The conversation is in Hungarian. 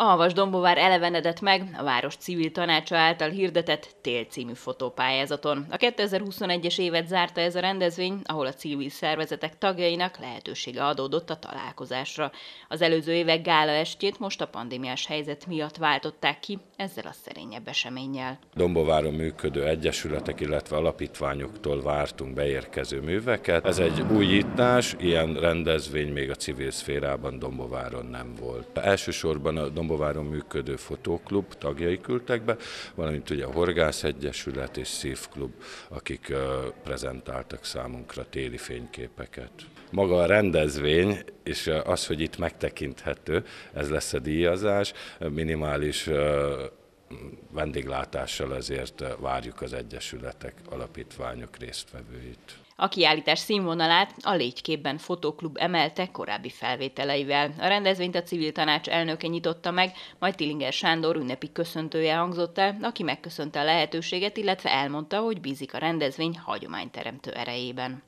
A Havas Dombovár elevenedett meg a város civil tanácsa által hirdetett Tél című fotópályázaton. A 2021-es évet zárta ez a rendezvény, ahol a civil szervezetek tagjainak lehetősége adódott a találkozásra. Az előző évek gála estjét most a pandémiás helyzet miatt váltották ki ezzel a szerényebb eseménnyel. Dombováron működő egyesületek, illetve alapítványoktól vártunk beérkező műveket. Ez egy újítás, ilyen rendezvény még a civil szférában Dombováron nem volt. Elsősorban a Dombováron Dombováron működő fotóklub tagjai küldtek be, valamint ugye a Horgász Egyesület és Szívklub, akik prezentáltak számunkra téli fényképeket. Maga a rendezvény és az, hogy itt megtekinthető, ez lesz a díjazás, minimális vendéglátással ezért eh, várjuk az egyesületek, alapítványok résztvevőit. A kiállítás színvonalát a Légyképben Fotóklub emelte korábbi felvételeivel. A rendezvényt a civil tanács elnöke nyitotta meg, majd Tillinger Sándor ünnepi köszöntője hangzott el, aki megköszönte a lehetőséget, illetve elmondta, hogy bízik a rendezvény hagyományteremtő erejében.